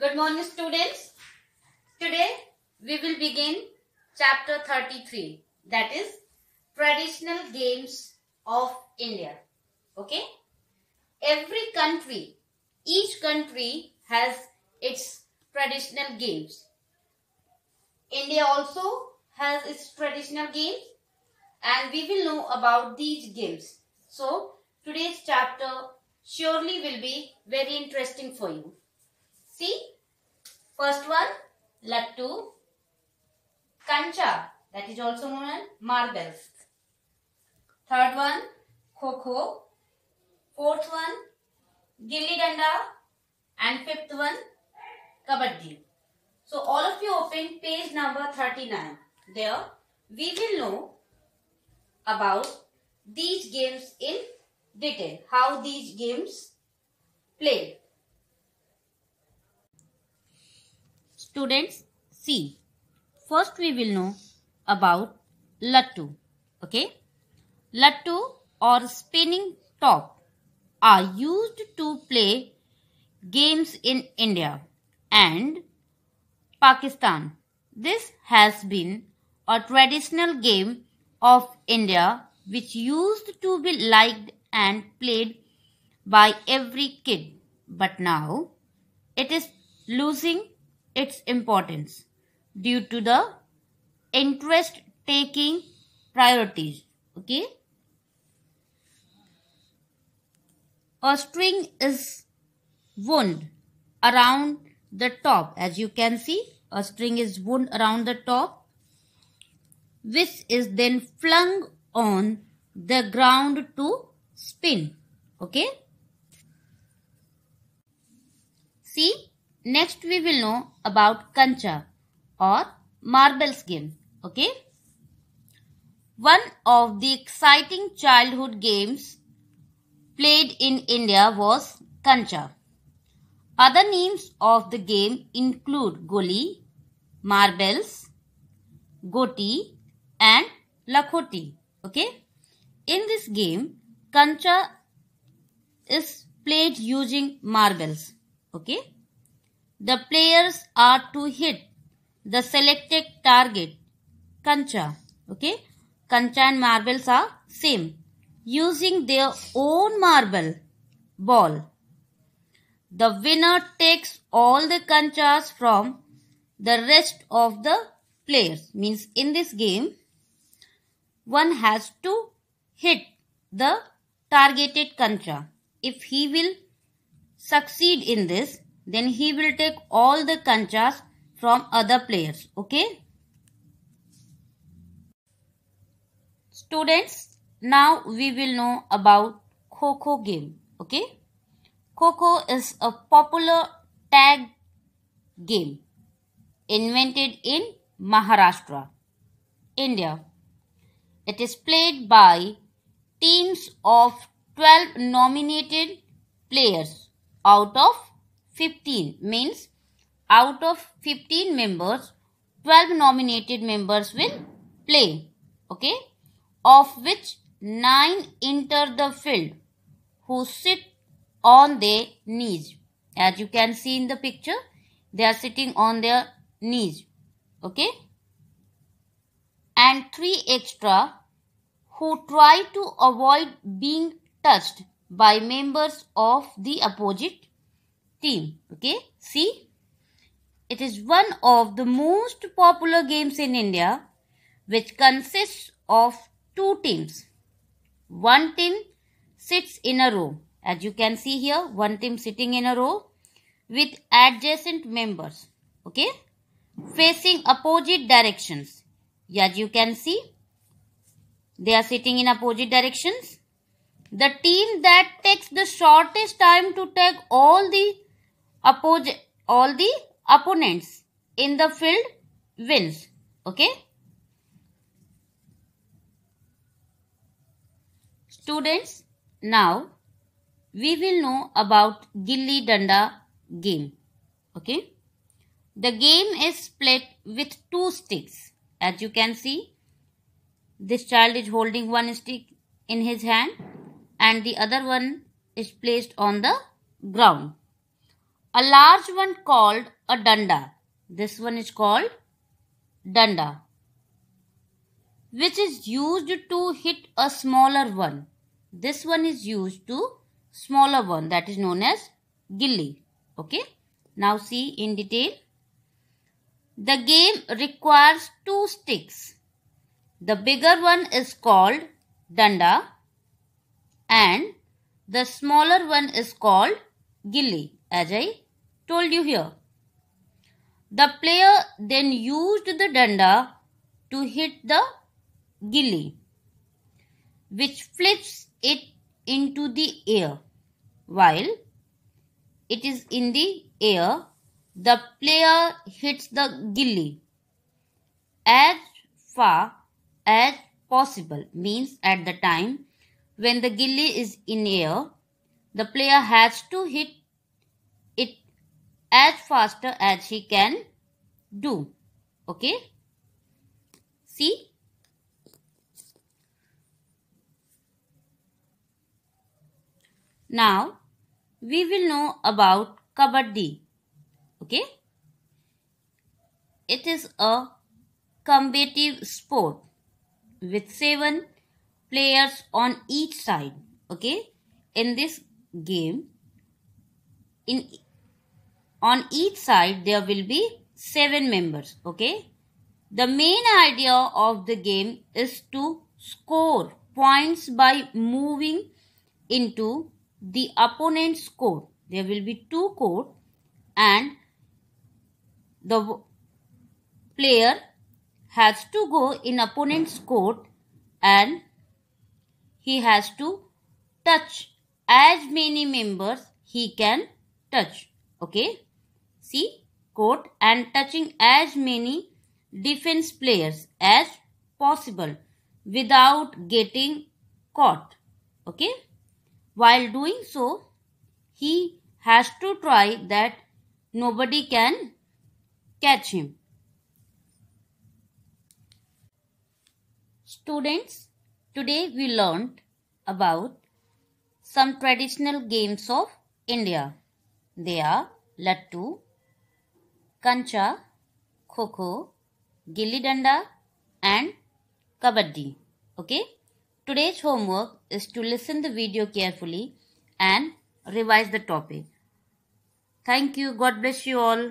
Good morning students. Today we will begin chapter 33 that is traditional games of India. Okay. Every country, each country has its traditional games. India also has its traditional games and we will know about these games. So today's chapter surely will be very interesting for you. See, first one, lattu, kancha, that is also known as marbles. Third one, kho-kho. Fourth one, gilli danda. And fifth one, kabaddi. So all of you open page number 39. There, we will know about these games in detail. How these games play. Students, see. First we will know about lattu. Okay. Lattu or spinning top are used to play games in India and Pakistan. This has been a traditional game of India which used to be liked and played by every kid. But now it is losing its importance due to the interest taking priorities okay a string is wound around the top as you can see a string is wound around the top which is then flung on the ground to spin okay see Next we will know about kancha or marble skin. Okay. One of the exciting childhood games played in India was kancha. Other names of the game include goli, marbles, goti and lakhoti. Okay. In this game, kancha is played using marbles. Okay. The players are to hit the selected target. Kancha. Okay. Kancha and marbles are same. Using their own marble ball. The winner takes all the kanchas from the rest of the players. Means in this game, one has to hit the targeted kancha. If he will succeed in this, then he will take all the kanchas from other players. Okay. Students, now we will know about Kho-Kho game. Okay. Kho-Kho is a popular tag game invented in Maharashtra, India. It is played by teams of 12 nominated players out of 15 means out of 15 members 12 nominated members will play okay of which 9 enter the field who sit on their knees as you can see in the picture they are sitting on their knees okay and 3 extra who try to avoid being touched by members of the opposite team. Okay, see, it is one of the most popular games in India, which consists of two teams. One team sits in a row, as you can see here, one team sitting in a row with adjacent members. Okay, facing opposite directions. As you can see, they are sitting in opposite directions. The team that takes the shortest time to take all the oppose all the opponents in the field wins. Okay. Students, now we will know about Gilli Danda game. Okay. The game is played with two sticks. As you can see, this child is holding one stick in his hand and the other one is placed on the ground a large one called a danda. This one is called danda, which is used to hit a smaller one. This one is used to smaller one that is known as gilli. Okay. Now see in detail. The game requires two sticks. The bigger one is called danda and the smaller one is called gilli as I told you here. The player then used the danda to hit the gilli, which flips it into the air. While it is in the air, the player hits the gilli as far as possible, means at the time when the gilli is in air, the player has to hit as faster as he can do. Okay. See. Now, we will know about kabaddi. Okay. It is a combative sport with seven players on each side. Okay. In this game, in on each side there will be seven members okay the main idea of the game is to score points by moving into the opponent's court there will be two court and the player has to go in opponent's court and he has to touch as many members he can touch okay see court and touching as many defense players as possible without getting caught. Okay. While doing so, he has to try that nobody can catch him. Students, today we learned about some traditional games of India. They are Lattu, kancha, khoko, gilli danda and kabaddi. Okay. Today's homework is to listen the video carefully and revise the topic. Thank you. God bless you all.